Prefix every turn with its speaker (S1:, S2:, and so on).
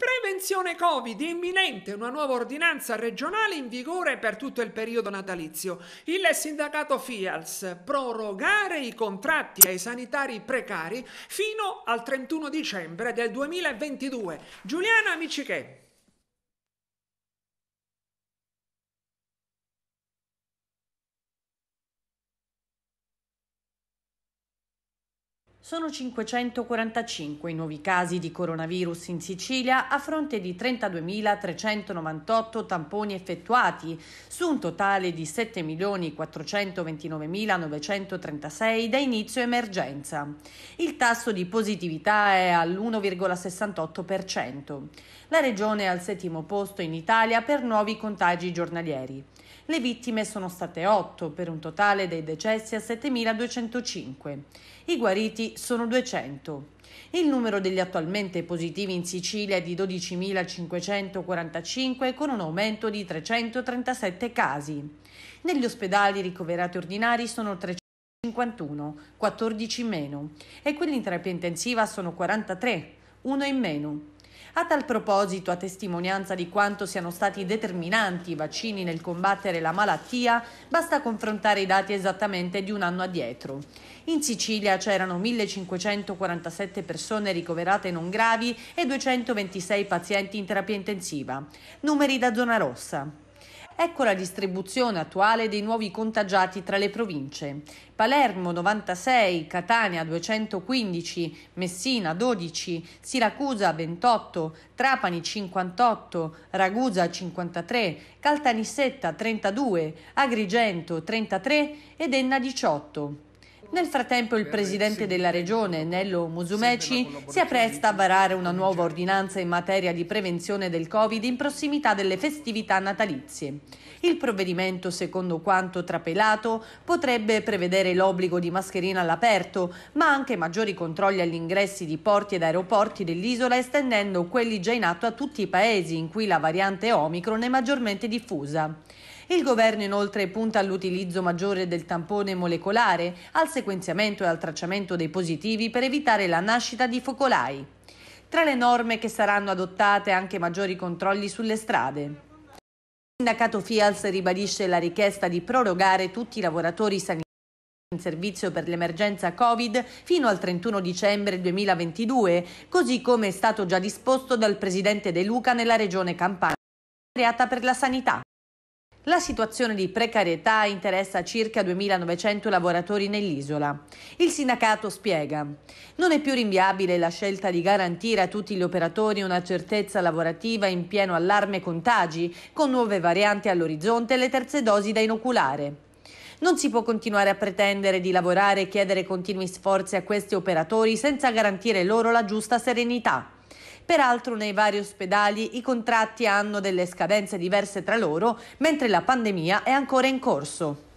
S1: Prevenzione Covid, imminente una nuova ordinanza regionale in vigore per tutto il periodo natalizio. Il sindacato FIALS prorogare i contratti ai sanitari precari fino al 31 dicembre del 2022. Giuliana Micichè. Sono 545 i nuovi casi di coronavirus in Sicilia a fronte di 32.398 tamponi effettuati su un totale di 7.429.936 da inizio emergenza. Il tasso di positività è all'1,68%. La regione è al settimo posto in Italia per nuovi contagi giornalieri. Le vittime sono state 8 per un totale dei decessi a 7.205. I guariti sono 200. Il numero degli attualmente positivi in Sicilia è di 12.545 con un aumento di 337 casi. Negli ospedali ricoverati ordinari sono 351, 14 in meno, e quelli in terapia intensiva sono 43, uno in meno. A tal proposito, a testimonianza di quanto siano stati determinanti i vaccini nel combattere la malattia, basta confrontare i dati esattamente di un anno addietro. In Sicilia c'erano 1547 persone ricoverate non gravi e 226 pazienti in terapia intensiva, numeri da zona rossa. Ecco la distribuzione attuale dei nuovi contagiati tra le province. Palermo 96, Catania 215, Messina 12, Siracusa 28, Trapani 58, Ragusa 53, Caltanissetta 32, Agrigento 33 ed Enna 18. Nel frattempo il presidente della regione, Nello Musumeci, si appresta a varare una nuova ordinanza in materia di prevenzione del Covid in prossimità delle festività natalizie. Il provvedimento, secondo quanto trapelato, potrebbe prevedere l'obbligo di mascherina all'aperto, ma anche maggiori controlli agli ingressi di porti ed aeroporti dell'isola, estendendo quelli già in atto a tutti i paesi in cui la variante Omicron è maggiormente diffusa. Il governo inoltre punta all'utilizzo maggiore del tampone molecolare, al sequenziamento e al tracciamento dei positivi per evitare la nascita di focolai. Tra le norme che saranno adottate anche maggiori controlli sulle strade. Il sindacato FIALS ribadisce la richiesta di prorogare tutti i lavoratori sanitari in servizio per l'emergenza Covid fino al 31 dicembre 2022, così come è stato già disposto dal presidente De Luca nella regione Campania, creata per la sanità. La situazione di precarietà interessa circa 2.900 lavoratori nell'isola. Il sindacato spiega non è più rinviabile la scelta di garantire a tutti gli operatori una certezza lavorativa in pieno allarme contagi, con nuove varianti all'orizzonte e le terze dosi da inoculare. Non si può continuare a pretendere di lavorare e chiedere continui sforzi a questi operatori senza garantire loro la giusta serenità. Peraltro nei vari ospedali i contratti hanno delle scadenze diverse tra loro, mentre la pandemia è ancora in corso.